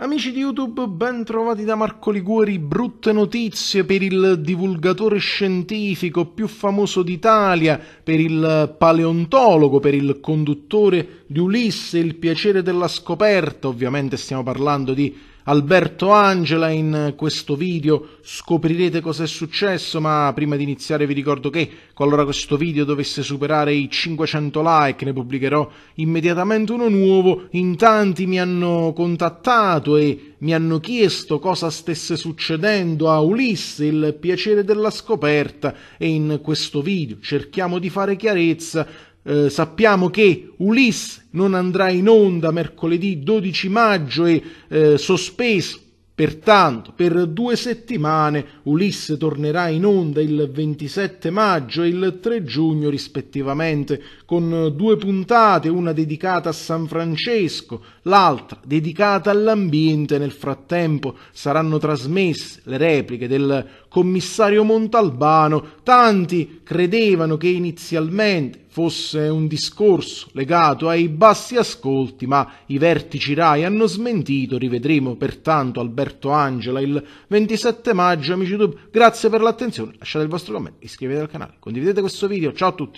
Amici di YouTube, ben trovati da Marco Liguori, brutte notizie per il divulgatore scientifico più famoso d'Italia, per il paleontologo, per il conduttore di Ulisse, il piacere della scoperta, ovviamente stiamo parlando di Alberto Angela. In questo video scoprirete cosa è successo, ma prima di iniziare vi ricordo che qualora questo video dovesse superare i 500 like ne pubblicherò immediatamente uno nuovo. In tanti mi hanno contattato e mi hanno chiesto cosa stesse succedendo a Ulisse, il piacere della scoperta e in questo video cerchiamo di fare chiarezza eh, sappiamo che Ulisse non andrà in onda mercoledì 12 maggio e eh, sospeso. Pertanto, per due settimane Ulisse tornerà in onda il 27 maggio e il 3 giugno rispettivamente, con due puntate, una dedicata a San Francesco, l'altra dedicata all'ambiente. Nel frattempo saranno trasmesse le repliche del commissario Montalbano. Tanti credevano che inizialmente fosse un discorso legato ai bassi ascolti, ma i vertici RAI hanno smentito. Rivedremo pertanto Alberto Angela il 27 maggio. Amici YouTube, grazie per l'attenzione, lasciate il vostro commento, iscrivetevi al canale, condividete questo video, ciao a tutti!